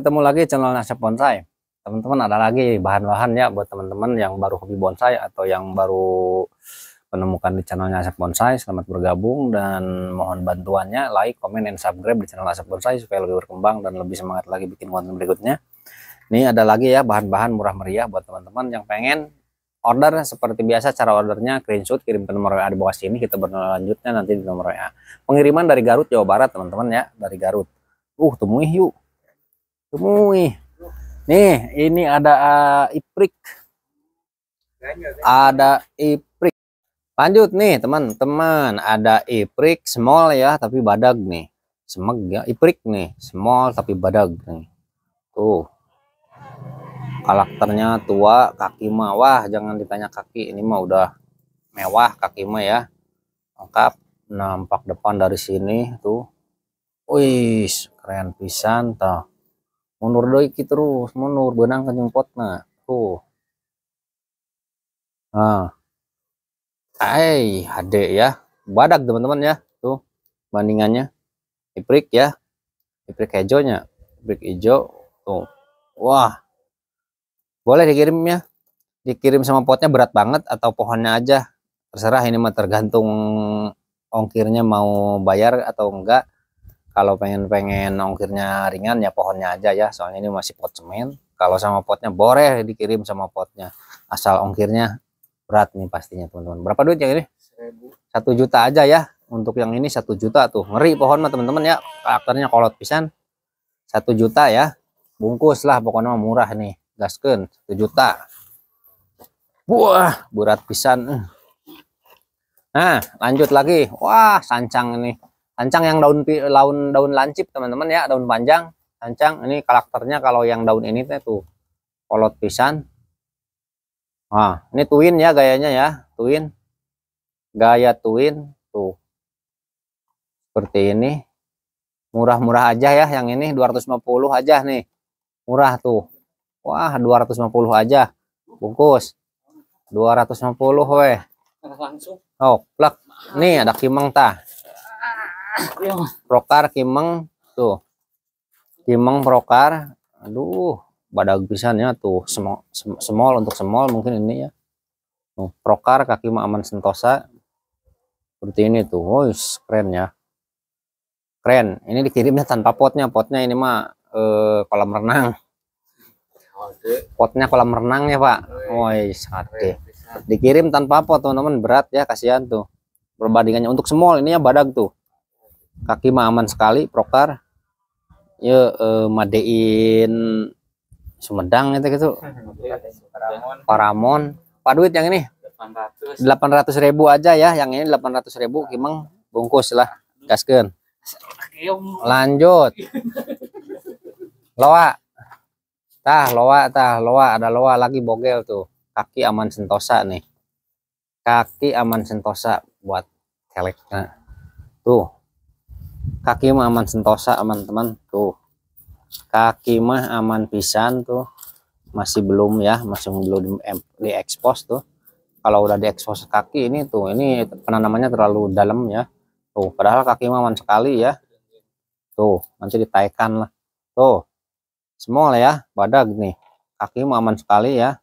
ketemu lagi channel Nasib Bonsai. Teman-teman ada lagi bahan-bahan ya buat teman-teman yang baru hobi bonsai atau yang baru menemukan di channel Nasib Bonsai. Selamat bergabung dan mohon bantuannya like, comment, dan subscribe di channel Nasib Bonsai supaya lebih berkembang dan lebih semangat lagi bikin konten berikutnya. Ini ada lagi ya bahan-bahan murah meriah buat teman-teman yang pengen order seperti biasa cara ordernya screenshot kirim ke nomor WA di bawah sini kita berlanjutnya lanjutnya nanti di nomor WA. Pengiriman dari Garut Jawa Barat teman-teman ya, dari Garut. Uh, temui yuk temui nih ini ada uh, iprik ada iprik lanjut nih teman-teman ada iprik small ya tapi badag nih semeg ya iprik nih small tapi badag nih tuh karakternya tua kaki mewah jangan ditanya kaki ini mah udah mewah kaki mah ya lengkap nampak depan dari sini tuh wih keren pisan tuh mundur doiki terus mundur benang kenyempot nah tuh nah Hai hade ya badak teman-teman ya tuh bandingannya iprik ya iprik hijaunya iprik hijau tuh wah boleh dikirim ya dikirim sama potnya berat banget atau pohonnya aja terserah ini mah tergantung ongkirnya mau bayar atau enggak kalau pengen-pengen ongkirnya ringan ya pohonnya aja ya soalnya ini masih pot semen kalau sama potnya boleh dikirim sama potnya asal ongkirnya berat nih pastinya teman-teman berapa duit yang ini satu juta aja ya untuk yang ini satu juta tuh ngeri pohon mah teman-teman ya karakternya kolot pisan satu juta ya bungkus lah pokoknya murah nih gasken satu juta wah berat pisan eh. nah lanjut lagi wah sancang ini. Ancang yang daun daun daun lancip teman-teman ya, daun panjang. Ancang ini karakternya kalau yang daun ini tuh kolot pisan. Nah, ini twin ya gayanya ya, twin. Gaya twin tuh. Seperti ini. Murah-murah aja ya yang ini 250 aja nih. Murah tuh. Wah, 250 aja. Bungkus. 250 weh. Langsung. Oh, plak. Nih ada kimang tah prokar kimeng tuh kimeng prokar aduh badag pisannya tuh semol untuk semol mungkin ini ya tuh, prokar kaki aman sentosa seperti ini tuh oh keren ya keren ini dikirimnya tanpa potnya potnya ini mah eh, kolam renang potnya kolam renang ya pak woi sate dikirim tanpa pot teman-teman berat ya kasihan tuh perbandingannya untuk semol ini ya badag tuh kaki mah aman sekali prokar ya eh, madein Sumedang itu gitu Paramon Pak duit yang ini 800 ribu aja ya yang ini 800 ribu kimang bungkus lah gasken lanjut loa tah loa tah loa ada loa lagi bogel tuh kaki aman sentosa nih kaki aman sentosa buat keleknya tuh kaki mah aman sentosa teman teman tuh kaki mah aman pisan tuh masih belum ya masih belum di di tuh kalau udah diekspos kaki ini tuh ini penanamannya terlalu dalam ya tuh padahal kaki mah aman sekali ya tuh nanti ditaikan lah tuh semua lah ya badak nih kaki mah aman sekali ya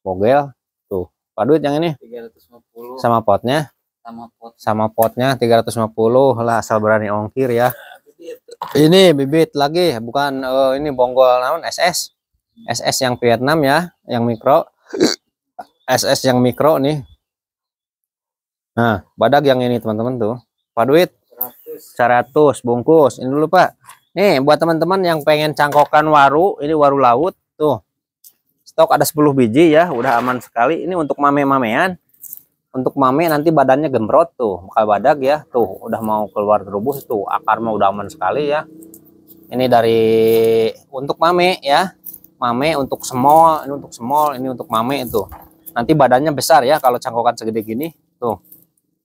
bogel tuh paduit yang ini 350 sama potnya sama pot sama potnya 350 lah asal berani ongkir ya ini bibit lagi bukan uh, ini bonggol namun SS SS yang Vietnam ya yang mikro SS yang mikro nih nah badak yang ini teman-teman tuh Pak duit 100 bungkus ini dulu Pak nih buat teman-teman yang pengen cangkokan waru ini waru laut tuh stok ada 10 biji ya udah aman sekali ini untuk mame-mamean untuk mame nanti badannya gemrot tuh bakal badak ya tuh udah mau keluar terubus tuh akar mau udah aman sekali ya ini dari untuk mame ya mame untuk small ini untuk small ini untuk mame itu nanti badannya besar ya kalau cangkokan segede gini tuh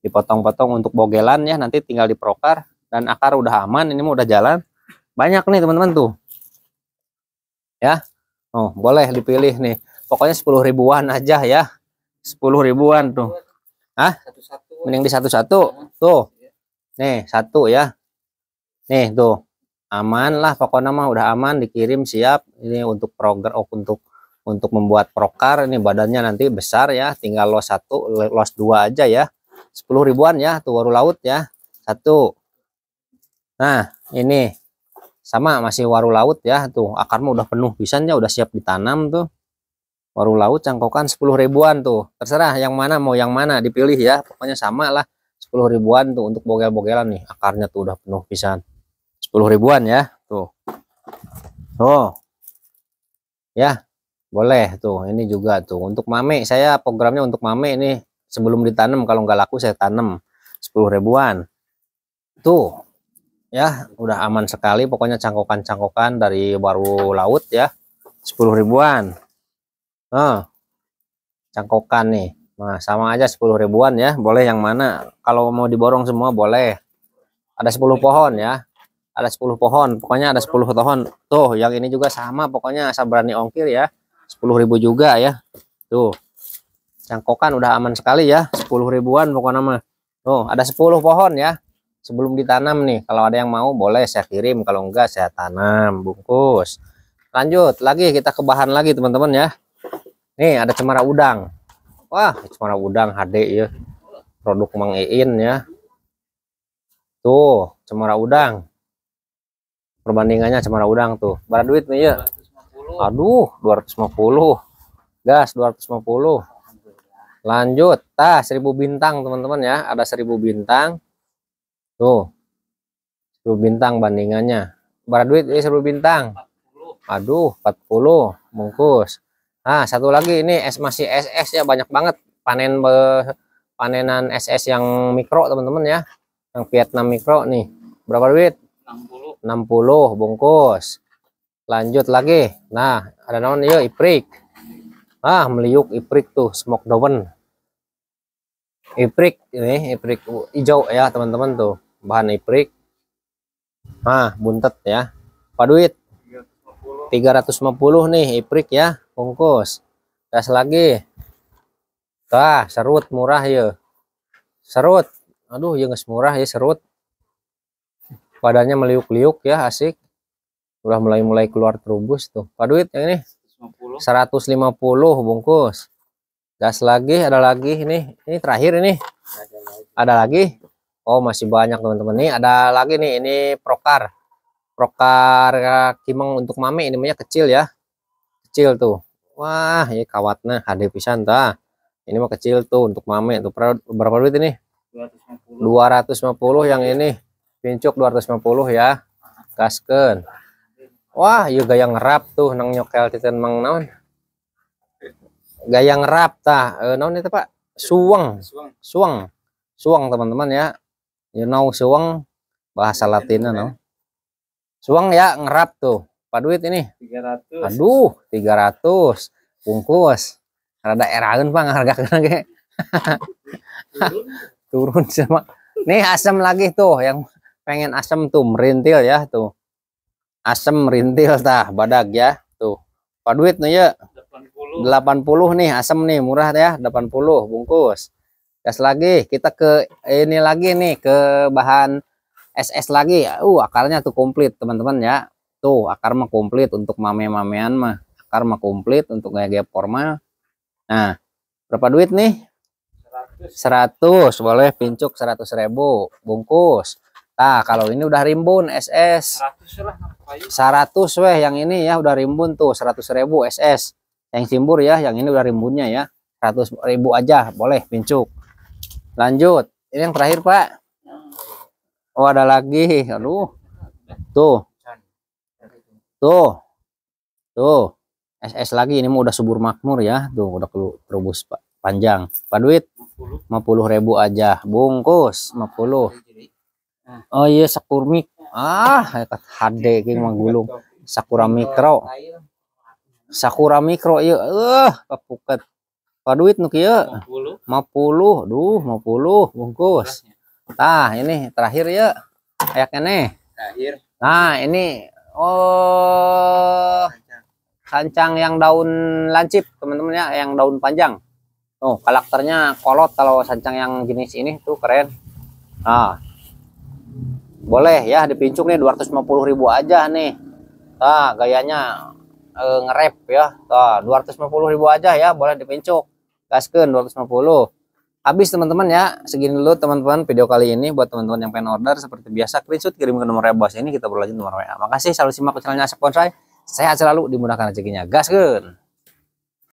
dipotong-potong untuk bogelan ya nanti tinggal diperokar dan akar udah aman ini mau udah jalan banyak nih teman-teman tuh ya oh boleh dipilih nih pokoknya 10 ribuan aja ya 10 ribuan tuh ah mending di satu-satu tuh nih satu ya nih tuh aman lah pokoknya mah udah aman dikirim siap ini untuk proker. oh, untuk untuk membuat prokar ini badannya nanti besar ya tinggal los satu los dua aja ya sepuluh ribuan ya tuh waru laut ya satu nah ini sama masih waru laut ya tuh akarnya udah penuh pisannya udah siap ditanam tuh warung laut cangkokan 10 ribuan tuh. Terserah yang mana mau yang mana dipilih ya. Pokoknya sama lah 10 ribuan tuh untuk bogel-bogelan nih. Akarnya tuh udah penuh pisan. 10 ribuan ya. Tuh. Tuh. Ya. Boleh tuh. Ini juga tuh. Untuk mame saya programnya untuk mame ini sebelum ditanam kalau nggak laku saya tanam 10 ribuan. Tuh. Ya, udah aman sekali pokoknya cangkokan-cangkokan dari baru laut ya. 10 ribuan. Nah, cangkokan nih. Nah, sama aja 10 ribuan ya. Boleh yang mana? Kalau mau diborong semua boleh. Ada 10 pohon ya. Ada 10 pohon. Pokoknya ada 10 pohon. Tuh, yang ini juga sama. Pokoknya asal berani ongkir ya. 10 ribu juga ya. Tuh. Cangkokan udah aman sekali ya. 10 ribuan pokoknya mah. Tuh, ada 10 pohon ya. Sebelum ditanam nih, kalau ada yang mau boleh saya kirim, kalau enggak saya tanam, bungkus. Lanjut lagi kita ke bahan lagi teman-teman ya nih ada cemara udang wah cemara udang HD ya produk Mang Iin ya tuh cemara udang perbandingannya cemara udang tuh Berapa duit nih ya 250. aduh 250 gas 250 lanjut tah 1000 bintang teman-teman ya ada 1000 bintang tuh 1000 bintang bandingannya Berapa duit eh, ini 1000 bintang aduh 40 bungkus Nah, satu lagi ini es masih SS ya banyak banget panen panenan SS yang mikro teman-teman ya. Yang Vietnam mikro nih. Berapa duit? 60. 60 bungkus. Lanjut lagi. Nah, ada naon yuk iya, iprik. Ah, meliuk iprik tuh smoke down. Iprik ini iprik hijau ya teman-teman tuh. Bahan iprik. Nah, buntet ya. Pak duit 350 nih iprik ya bungkus gas lagi tah serut murah ya serut aduh ya nges murah ya serut padanya meliuk-liuk ya asik udah mulai-mulai keluar terubus tuh pak duit yang ini 150 bungkus gas lagi ada lagi ini ini terakhir ini ada lagi oh masih banyak teman-teman nih ada lagi nih ini prokar prokar kimeng untuk mame ini namanya kecil ya kecil tuh wah ya kawatnya HD pisan tah ini mah kecil tuh untuk mame tuh berapa duit ini 250, 250 yang ini pincuk 250 ya gasken wah yuk gaya ngerap tuh nang nyokel titen mang naon gaya ngerap tah e, naon itu pak suang, suang, suang teman-teman ya you know suang bahasa latinnya no suang ya ngerap tuh apa duit ini 300 aduh 300 bungkus rada eraun Pak harga ge turun sama nih asem lagi tuh yang pengen asem tuh merintil ya tuh asem merintil tah badag ya tuh apa duit nih ya 80 80 nih asem nih murah ya 80 bungkus gas lagi kita ke ini lagi nih ke bahan SS lagi uh akarnya tuh komplit teman-teman ya Tuh, gitu. akar mah komplit untuk mame-mamean mah. Akar mah komplit untuk gaya-gaya formal. Nah, berapa duit nih? 100. 100, boleh pincuk 100 ribu, bungkus. Nah, kalau ini udah rimbun SS. 100 lah. 100 weh yang ini ya udah rimbun tuh 100 ribu SS. Yang simbur ya, yang ini udah rimbunnya ya. 100 ribu aja, boleh pincuk. Lanjut. Ini yang terakhir, Pak. Oh, ada lagi. Aduh. Tuh. Tuh. Tuh. SS lagi ini mau udah subur makmur ya. Tuh udah terubus panjang. Pak duit 50 ribu aja. Bungkus 50. Nah. Oh iya sakurmik. Ah, HD king menggulung Sakura mikro. Sakura mikro iya. Eh, kepuket Pak duit nu 50. Iya. Duh, 50 bungkus. Ya. Nah ini terakhir ya. kayaknya nih Terakhir. Nah, ini Oh. Sancang, yang daun lancip, teman-teman ya, yang daun panjang. Oh, karakternya kolot kalau sancang yang jenis ini tuh keren. Ah. Boleh ya dipincuk nih 250 ribu aja nih. Ah, gayanya e, eh, ngerep ya. Nah, tuh, ribu aja ya, boleh dipincuk. Gaskeun 250 habis teman-teman ya segini dulu teman-teman video kali ini buat teman-teman yang pengen order seperti biasa screenshot kirim ke nomor ya, bos ini kita berlanjut nomor WA makasih selalu simak channelnya Asep saya sehat selalu dimudahkan rezekinya gas gun